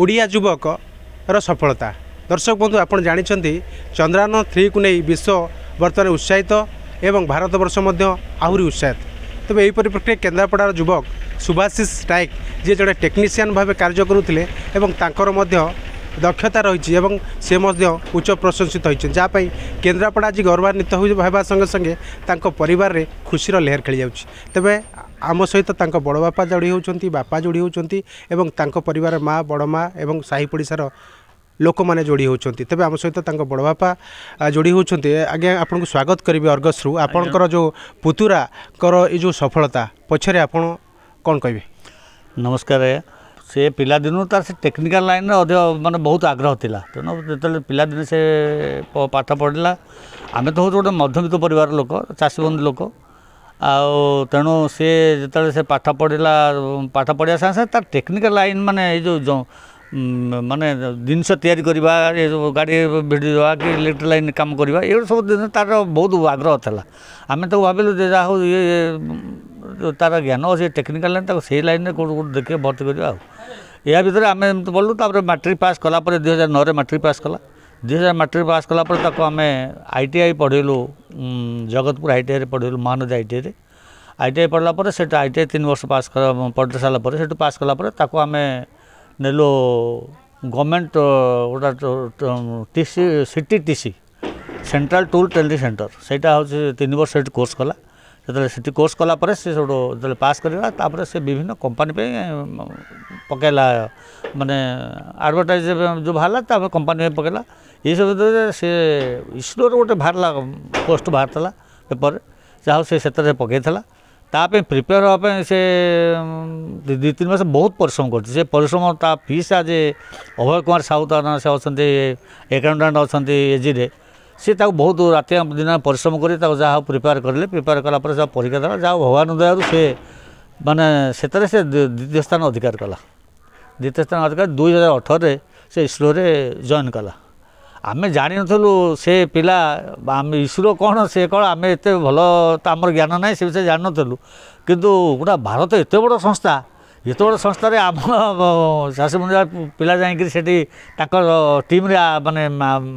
ଓଡ଼ିଆ ଯୁବକର ସଫଳତା ଦର୍ଶକ ବନ୍ଧୁ ଆପଣ ଜାଣିଛନ୍ତି ଚନ୍ଦ୍ରାୟନ ଥ୍ରୀକୁ ନେଇ ବିଶ୍ୱ ବର୍ତ୍ତମାନ ଉତ୍ସାହିତ ଏବଂ ଭାରତବର୍ଷ ମଧ୍ୟ ଆହୁରି ଉତ୍ସାହିତ ତେବେ ଏହିପରି ପ୍ରକ୍ରିୟା କେନ୍ଦ୍ରାପଡ଼ାର ଯୁବକ ସୁଭାଶିଷ ନାୟକ ଯିଏ ଜଣେ ଟେକ୍ନିସିଆନ ଭାବେ କାର୍ଯ୍ୟ କରୁଥିଲେ ଏବଂ ତାଙ୍କର ମଧ୍ୟ ଦକ୍ଷତା ରହିଛି ଏବଂ ସେ ମଧ୍ୟ ଉଚ୍ଚ ପ୍ରଶଂସିତ ହୋଇଛନ୍ତି ଯାହା ପାଇଁ କେନ୍ଦ୍ରାପଡ଼ା ଆଜି ଗୌରବାନ୍ୱିତ ହେବା ସଙ୍ଗେ ସଙ୍ଗେ ତାଙ୍କ ପରିବାରରେ ଖୁସିର ଲେହର ଖେଳିଯାଉଛି ତେବେ आम सहित बड़ बापा जोड़ी होपा जोड़ी होती पर माँ बड़मा और साही पड़शार लोक मैंने जोड़ी होती तेज आम सहित बड़ बापा जोड़ी होती आज्ञा आपन स्वागत करी अर्गस्रु आपणकर जो पुतुरा कर जो सफलता पचर आप कौन कह नमस्कार से पिलादिन तार से टेक्निकल लाइन में अध मान बहुत आग्रह था तेनाली पिलादे से पाठ पढ़ला आम तो हूँ गोटे मध्यबित्त पर लोक चाषी बंदी लोक ଆଉ ତେଣୁ ସିଏ ଯେତେବେଳେ ସେ ପାଠ ପଢ଼ିଲା ପାଠ ପଢ଼ିବା ସାଙ୍ଗେ ସାଙ୍ଗେ ତାର ଟେକ୍ନିକାଲ୍ ଲାଇନ୍ ମାନେ ଏଇ ଯେଉଁ ମାନେ ଜିନିଷ ତିଆରି କରିବା ଏ ଗାଡ଼ି ଭିଡ଼ି ଦେବା କି ଇଲେକ୍ଟ୍ରି ଲାଇନ୍ କାମ କରିବା ଏଗୁଡ଼ା ସବୁ ତାର ବହୁତ ଆଗ୍ରହ ଥିଲା ଆମେ ତାକୁ ଭାବିଲୁ ଯେ ଯାହା ହଉ ଇଏ ତାର ଜ୍ଞାନ ସେ ଟେକ୍ନିକାଲ୍ ଲାଇନ୍ ତାକୁ ସେଇ ଲାଇନ୍ରେ କେଉଁଠି କେଉଁଠି ଦେଖିକି ଭର୍ତ୍ତି କରିବା ଆଉ ଏହା ଭିତରେ ଆମେ ଏମିତି ପଢ଼ିଲୁ ତାପରେ ମାଟ୍ରିକ୍ ପାସ୍ କଲା ପରେ ଦୁଇ ହଜାର ନଅରେ ମାଟ୍ରିକ୍ ପାସ୍ କଲା ଦୁଇହଜାର ମାଟ୍ରିକ୍ ପାସ୍ କଲା ପରେ ତାକୁ ଆମେ ଆଇ ଟି ଆଇ ପଢ଼ିଲୁ ଜଗତପୁର ଆଇ ଟି ଆଇରେ ପଢ଼ିଲୁ ମହାନଦୀ ଆଇ ଟି ଆଇରେ ଆଇ ଟି ଆଇ ପଢ଼ିଲା ପରେ ସେଠୁ ଆଇ ଟି ଆଇ ତିନି ବର୍ଷ ପାସ୍ ପଢ଼ି ସାରିଲା ପରେ ସେଠୁ ପାସ୍ କଲା ପରେ ତାକୁ ଆମେ ନେଲୁ ଗଭର୍ଣ୍ଣମେଣ୍ଟ ଗୋଟା T C C T T C central tool training centre ସେଇଟା ହେଉଛି ତିନି ବର୍ଷ ସେଠି କୋର୍ସ କଲା ଯେତେବେଳେ ସେଠି କୋର୍ସ କଲା ପରେ ସେ ସେଠୁ ଯେତେବେଳେ ପାସ୍ କରିବା ତାପରେ ସେ ବିଭିନ୍ନ କମ୍ପାନୀ ପାଇଁ ପକାଇଲା ମାନେ ଆଡ଼ଭର୍ଟାଇଜ୍ ଯେଉଁ ବାହାରିଲା ତାପରେ କମ୍ପାନୀ ପାଇଁ ପକାଇଲା ଏଇସବୁ ଭିତରେ ସେ ଇସ୍ରୋର ଗୋଟେ ବାହାରିଲା ପୋଷ୍ଟ ବାହାରିଥିଲା ପେପରରେ ଯାହା ହଉ ସେ ସେଥିରେ ପକାଇଥିଲା ତା ପାଇଁ ପ୍ରିପେୟାର ହେବା ପାଇଁ ସେ ଦୁଇ ତିନି ମାସ ବହୁତ ପରିଶ୍ରମ କରୁଛି ସେ ପରିଶ୍ରମ ତା ଫିସ୍ ଆଜି ଅଭୟ କୁମାର ସାହୁ ତା ସେ ଅଛନ୍ତି ଏକାଉଣ୍ଟାଣ୍ଟ ଅଛନ୍ତି ଏଜିରେ ସିଏ ତାକୁ ବହୁତ ରାତି ଦିନ ପରିଶ୍ରମ କରି ତାକୁ ଯାହା ହଉ ପ୍ରିପେୟାର କରିଲେ ପ୍ରିପେୟାର କଲା ପରେ ଯାହା ପରୀକ୍ଷା ଦେଲା ଯାହା ଭଗବାନ ଦୟାରୁ ସେ ମାନେ ସେଥିରେ ସେ ଦ୍ୱିତୀୟ ସ୍ଥାନ ଅଧିକାର କଲା ଦ୍ୱିତୀୟ ସ୍ଥାନ ଅଧିକାର ଦୁଇ ହଜାର ଅଠରରେ ସେ ଇସ୍ରୋରେ ଜଏନ୍ କଲା ଆମେ ଜାଣିନଥିଲୁ ସେ ପିଲା ଆମେ ଇସ୍ରୋ କ'ଣ ସେ କ'ଣ ଆମେ ଏତେ ଭଲ ତ ଆମର ଜ୍ଞାନ ନାହିଁ ସେ ବିଷୟରେ ଜାଣିନଥିଲୁ କିନ୍ତୁ ଗୋଟା ଭାରତ ଏତେ ବଡ଼ ସଂସ୍ଥା ଯେତେବେଳେ ସଂସ୍ଥାରେ ଆମ ଶାଶୁମୁଣ୍ଡା ପିଲା ଯାଇକରି ସେଠି ତାଙ୍କ ଟିମ୍ରେ ମାନେ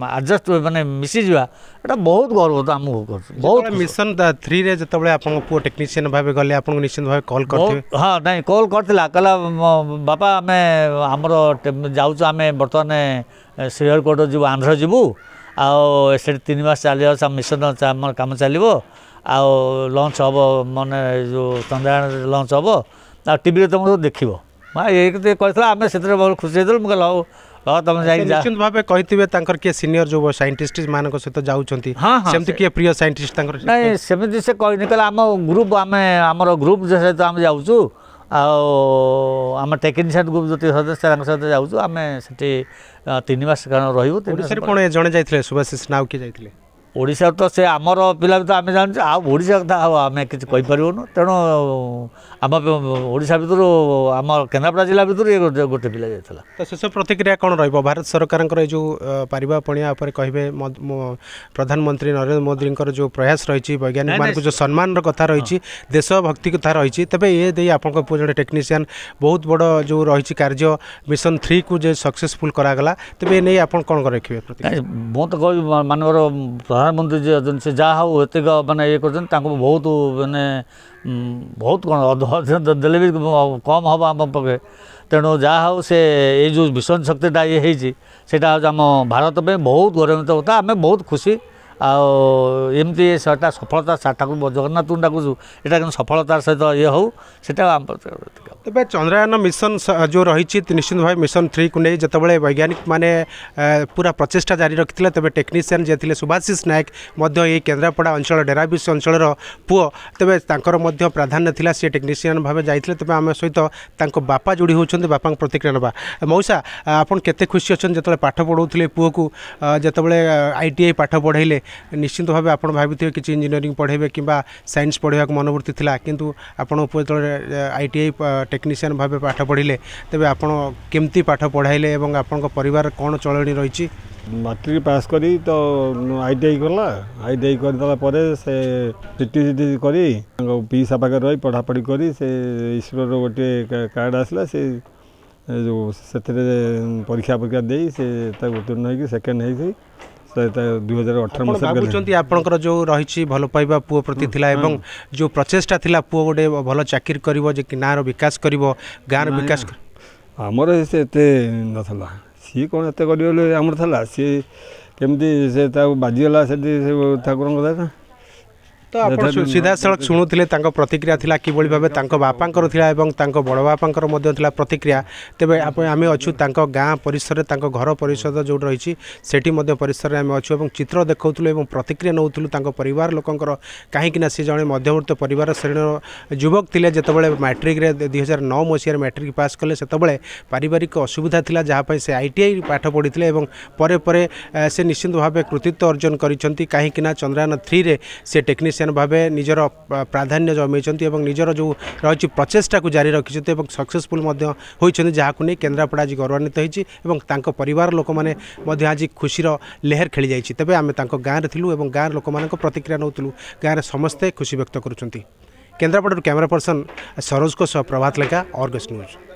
ଆଡ଼ଜଷ୍ଟ ମାନେ ମିଶିଯିବା ଏଇଟା ବହୁତ ଗର୍ବ ଆମକୁ କରୁଛୁ ବହୁତ ମିଶନ ଥ୍ରୀରେ ଯେତେବେଳେ ଆପଣଙ୍କ ପୁଅ ଟେକ୍ନିସିଆନ୍ ଭାବେ ଗଲେ ଆପଣଙ୍କୁ ନିଶ୍ଚିନ୍ତ ଭାବେ କଲ୍ କରିଥିଲେ ହଁ ନାଇଁ କଲ୍ କରିଥିଲା କହିଲା ବାପା ଆମେ ଆମର ଯାଉଛୁ ଆମେ ବର୍ତ୍ତମାନ ଶ୍ରୀହରିକୋଟ ଯିବୁ ଆନ୍ଧ୍ର ଯିବୁ ଆଉ ସେଠି ତିନି ମାସ ଚାଲିବ ମିଶନ ଆମର କାମ ଚାଲିବ ଆଉ ଲଞ୍ଚ ହେବ ମାନେ ଯେଉଁ ଚନ୍ଦ୍ରାୟଣ ଲଞ୍ଚ ହେବ टी तुम सब देख आम से बहुत खुशी हो निश्चित भाव कहते हैं किए सीनियर जो सैंटिस्ट मान सहित जाऊँचे किए प्रिय सैंटिस्ट नाई सेमती से कही कह आम ग्रुप आम आम ग्रुप सहित आम जाऊ आम टेक्नीसीय ग्रुप जो सदस्य सहित जाऊँ आम से तीन मस जड़े जाते सुभाषिष नाव किए जाते ଓଡ଼ିଶା ତ ସେ ଆମର ପିଲା ତ ଆମେ ଜାଣିଛୁ ଆଉ ଓଡ଼ିଶା କଥା ଆଉ ଆମେ କିଛି କହିପାରିବୁନୁ ତେଣୁ ଆମ ଓଡ଼ିଶା ଭିତରୁ ଆମ କେନ୍ଦ୍ରାପଡ଼ା ଜିଲ୍ଲା ଭିତରୁ ଗୋଟେ ପିଲା ଯାଇଥିଲା ତ ସେସବୁ ପ୍ରତିକ୍ରିୟା କ'ଣ ରହିବ ଭାରତ ସରକାରଙ୍କର ଏ ଯେଉଁ ପାରିବା ପଣିଆ ଉପରେ କହିବେ ପ୍ରଧାନମନ୍ତ୍ରୀ ନରେନ୍ଦ୍ର ମୋଦିଙ୍କର ଯେଉଁ ପ୍ରୟାସ ରହିଛି ବୈଜ୍ଞାନିକମାନଙ୍କୁ ଯେଉଁ ସମ୍ମାନର କଥା ରହିଛି ଦେଶଭକ୍ତି କଥା ରହିଛି ତେବେ ଏ ଦେଇ ଆପଣଙ୍କ ପୁଅ ଜଣେ ଟେକ୍ନିସିଆନ୍ ବହୁତ ବଡ଼ ଯେଉଁ ରହିଛି କାର୍ଯ୍ୟ ମିଶନ୍ ଥ୍ରୀକୁ ଯେ ସକ୍ସେସଫୁଲ୍ କରାଗଲା ତେବେ ଏ ନେଇ ଆପଣ କ'ଣ ରଖିବେ ମୁଁ ତ କହିବି ମାନଙ୍କର ପ୍ରଧାନମନ୍ତ୍ରୀ ଯିଏ ଅଛନ୍ତି ସେ ଯାହା ହଉ ଏତିକ ମାନେ ଇଏ କରୁଛନ୍ତି ତାଙ୍କୁ ବହୁତ ମାନେ ବହୁତ କ'ଣ ଦେଲେ ବି କମ୍ ହେବ ଆମ ପକ୍ଷେ ତେଣୁ ଯାହା ହଉ ସେ ଏଇ ଯେଉଁ ମିଶନ ଶକ୍ତିଟା ଇଏ ହେଇଛି ସେଇଟା ହେଉଛି ଆମ ଭାରତ ପାଇଁ ବହୁତ ଗୌରବାନ୍ୱିତ କଥା ଆମେ ବହୁତ ଖୁସି ଆଉ ଏମିତି ସେଟା ସଫଳତା ଠାକୁର ଜଗନ୍ନାଥଙ୍କୁ ଡାକୁଛୁ ଏଇଟା କିନ୍ତୁ ସଫଳତାର ସହିତ ଇଏ ହଉ ସେଇଟା ଆମ ତେବେ ଚନ୍ଦ୍ରାୟନ ମିଶନ ଯେଉଁ ରହିଛି ନିଶ୍ଚିତ ଭାବେ ମିଶନ ଥ୍ରୀକୁ ନେଇ ଯେତେବେଳେ ବୈଜ୍ଞାନିକମାନେ ପୁରା ପ୍ରଚେଷ୍ଟା ଜାରି ରଖିଥିଲେ ତେବେ ଟେକ୍ନିସିଆନ୍ ଯିଏ ଥିଲେ ସୁଭାଶିଷ ନାୟକ ମଧ୍ୟ ଏଇ କେନ୍ଦ୍ରାପଡ଼ା ଅଞ୍ଚଳ ଡେରାବିଶ ଅଞ୍ଚଳର ପୁଅ ତେବେ ତାଙ୍କର ମଧ୍ୟ ପ୍ରାଧାନ୍ୟ ଥିଲା ସେ ଟେକ୍ନିସିଆନ୍ ଭାବେ ଯାଇଥିଲେ ତେବେ ଆମ ସହିତ ତାଙ୍କ ବାପା ଯୋଡ଼ି ହେଉଛନ୍ତି ବାପାଙ୍କ ପ୍ରତିକ୍ରିୟା ନେବା ମଉସା ଆପଣ କେତେ ଖୁସି ଅଛନ୍ତି ଯେତେବେଳେ ପାଠ ପଢ଼ାଉଥିଲେ ପୁଅକୁ ଯେତେବେଳେ ଆଇ ଟି ଆଇ ପାଠ ପଢ଼ାଇଲେ ନିଶ୍ଚିତ ଭାବେ ଆପଣ ଭାବିଥିବେ କିଛି ଇଞ୍ଜିନିୟରିଂ ପଢ଼ାଇବେ କିମ୍ବା ସାଇନ୍ସ ପଢ଼ିବାକୁ ମନୋବୃତ୍ତି ଥିଲା କିନ୍ତୁ ଆପଣଙ୍କ ପୁଅ ଯେତେବେଳେ ଆଇ ଟି ଆଇ টেকনিସିଆନ୍ ଭାବେ ପାଠ ପଢ଼ିଲେ ତେବେ ଆପଣ କେମିତି ପାଠ ପଢ଼ାଇଲେ ଏବଂ ଆପଣଙ୍କ ପରିବାର କ'ଣ ଚଳଣି ରହିଛି ମାଟ୍ରିକ ପାସ୍ କରି ତ ଆଇ ଟି ଆଇ କଲା ଆଇ ଟି ଆଇ କରିଦେଲା ପରେ ସେ ସିଟି ସିଟି କରି ତାଙ୍କ ପିଇସା ପାଖରେ ରହି ପଢ଼ାପଢ଼ି କରି ସେ ଇସ୍ରୋର ଗୋଟିଏ କାର୍ଡ଼ ଆସିଲା ସେ ଯେଉଁ ସେଥିରେ ପରୀକ୍ଷା ପରୀକ୍ଷା ଦେଇ ସେ ତାକୁ ଉତ୍ତୀର୍ଣ୍ଣ ହୋଇକି ସେକେଣ୍ଡ ହେଇଛି आपंकर जो रही भलो पाइबा पुओ प्रति थिला एवं जो प्रचेष्टा थिला पुओ गोडे भलो चाकिर करिवो जे किनार विकास करिवो गांर विकास हमर से ते न थला सी कोन एते गडियो ले हमर थला सी केमदी से ता बाजीला से ठाकुरन कथा ତ ଆପଣ ସିଧାସଳଖ ଶୁଣୁଥିଲେ ତାଙ୍କ ପ୍ରତିକ୍ରିୟା ଥିଲା କିଭଳି ଭାବେ ତାଙ୍କ ବାପାଙ୍କର ଥିଲା ଏବଂ ତାଙ୍କ ବଡ଼ ବାପାଙ୍କର ମଧ୍ୟ ଥିଲା ପ୍ରତିକ୍ରିୟା ତେବେ ଆମେ ଅଛୁ ତାଙ୍କ ଗାଁ ପରିସରରେ ତାଙ୍କ ଘର ପରିସର ଯେଉଁଠି ରହିଛି ସେଠି ମଧ୍ୟ ପରିସରରେ ଆମେ ଅଛୁ ଏବଂ ଚିତ୍ର ଦେଖାଉଥିଲୁ ଏବଂ ପ୍ରତିକ୍ରିୟା ନେଉଥିଲୁ ତାଙ୍କ ପରିବାର ଲୋକଙ୍କର କାହିଁକିନା ସେ ଜଣେ ମଧ୍ୟବର୍ତ୍ତୀ ପରିବାର ଶ୍ରେଣୀର ଯୁବକ ଥିଲେ ଯେତେବେଳେ ମ୍ୟାଟ୍ରିକ୍ରେ ଦୁଇ ହଜାର ନଅ ମସିହାରେ ମ୍ୟାଟ୍ରିକ୍ ପାସ୍ କଲେ ସେତେବେଳେ ପାରିବାରିକ ଅସୁବିଧା ଥିଲା ଯାହା ପାଇଁ ସେ ଆଇ ଟି ଆଇ ପାଠ ପଢ଼ିଥିଲେ ଏବଂ ପରେ ପରେ ସେ ନିଶ୍ଚିନ୍ତ ଭାବେ କୃତିତ୍ୱ ଅର୍ଜନ କରିଛନ୍ତି କାହିଁକିନା ଚନ୍ଦ୍ରୟାନ ଥ୍ରୀରେ ସେ ଟେକ୍ନିସିଆନ୍ भा निजर प्राधान्य जो को जारी सक्सेसफुल् जुन केन्द्रापडा आज गौरवान्वित हुन्छ त लो खुसी र लेहर खेली त गाँरे थि प्रतिक्रिया नाउु गाँ र समस्तै खुसी व्यक्त गरुन्छ केन्द्रापडार क्यमेरा पर्सन सरोजको सह लेखा अर्गेस्ट न्यूज